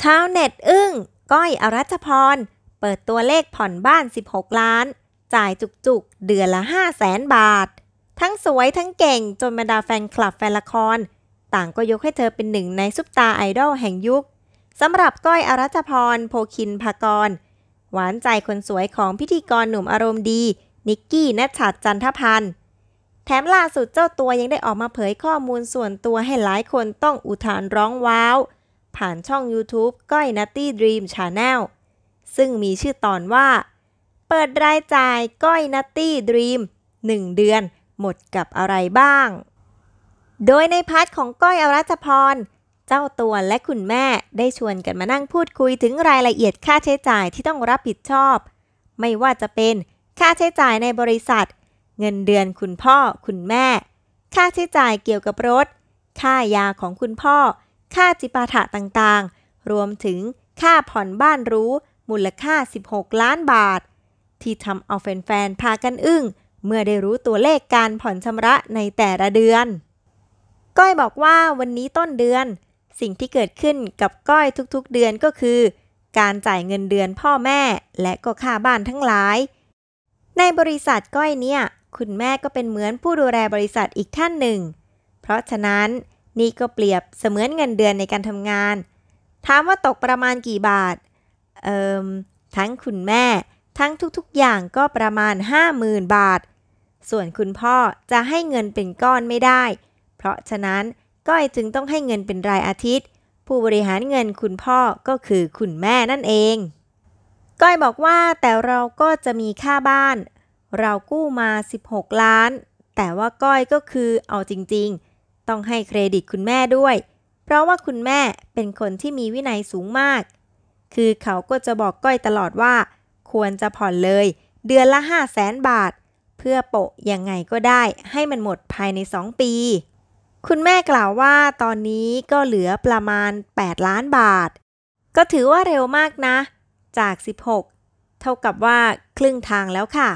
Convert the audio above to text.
ชาวเน็ตอึ้งก้อยอรัชพร เปิดตัวเลขผ่อนบ้าน 16 ล้าน จ่ายจุกๆ เดือนละ5 0 0แสนบาท ทั้งสวยทั้งเก่งจนบรรดาแฟนคลับแฟนละคร ต่างก็ยกให้เธอเป็นหนึ่งในซุปตาไอดอลแห่งยุค สำหรับก้อยอรัชพร โพคินภากร หวานใจคนสวยของพิธีกรหนุ่มอารมณ์ดี นิกกี้นัชชัดจันทพันธ์ แถมล่าสุดเจ้าตัวยังได้ออกมาเผยข้อมูลส่วนตัวให้หลายคนต้องอุทานร้องว้าวผ่านช่อง YouTube ก้อยนัตตี้ดรีมชาแนลซึ่งมีชื่อตอนว่า เปิดรายจ่ายก้อยนัตตี้ดรีม1เดือนหมดกับอะไรบ้าง โดยในพาร์ทของก้อยอรัชพร เจ้าตัวและคุณแม่ได้ชวนกันมานั่งพูดคุยถึงรายละเอียดค่าใช้จ่ายที่ต้องรับผิดชอบ ไม่ว่าจะเป็นค่าใช้จ่ายในบริษัท เงินเดือนคุณพ่อคุณแม่ ค่าใช้จ่ายเกี่ยวกับรถ ค่ายาของคุณพ่อค่าจิปาถะต่างๆ รวมถึงค่าผ่อนบ้านรู้มูลค่า 16 ล้านบาท ที่ทำเอาแฟนๆ พากันอึ้งเมื่อได้รู้ตัวเลขการผ่อนชำระในแต่ละเดือน ก้อยบอกว่าวันนี้ต้นเดือน สิ่งที่เกิดขึ้นกับก้อยทุกๆ เดือนก็คือ การจ่ายเงินเดือนพ่อแม่และก็ค่าบ้านทั้งหลาย ในบริษัทก้อยเนี่ยคุณแม่ก็เป็นเหมือนผู้ดูแลบริษัทอีกท่านหนึ่ง เพราะฉะนั้นนี่ก็เปรียบเสมือนเงินเดือนในการทำงาน ถามว่าตกประมาณกี่บาทเอ่อทั้งคุณแม่ ทั้งทุกๆอย่างก็ประมาณ 50,000 บาท ส่วนคุณพ่อจะให้เงินเป็นก้อนไม่ได้ เพราะฉะนั้นก้อยจึงต้องให้เงินเป็นรายอาทิตย์ ผู้บริหารเงินคุณพ่อก็คือคุณแม่นั่นเอง ก้อยบอกว่าแต่เราก็จะมีค่าบ้าน เรากู้มา 16 ล้าน แต่ว่าก้อยก็คือเอาจริงๆต้องให้เครดิตคุณแม่ด้วย เพราะว่าคุณแม่เป็นคนที่มีวินัยสูงมาก คือเขาก็จะบอกก้อยตลอดว่า ควรจะผ่อนเลยเดือนละ 5 0 0แสนบาท เพื่อโปะยังไงก็ได้ให้มันหมดภายใน 2 ปี คุณแม่กล่าวว่าตอนนี้ก็เหลือประมาณ 8 ล้านบาท ก็ถือว่าเร็วมากนะ จาก 16 เท่ากับว่าครึ่งทางแล้วค่ะ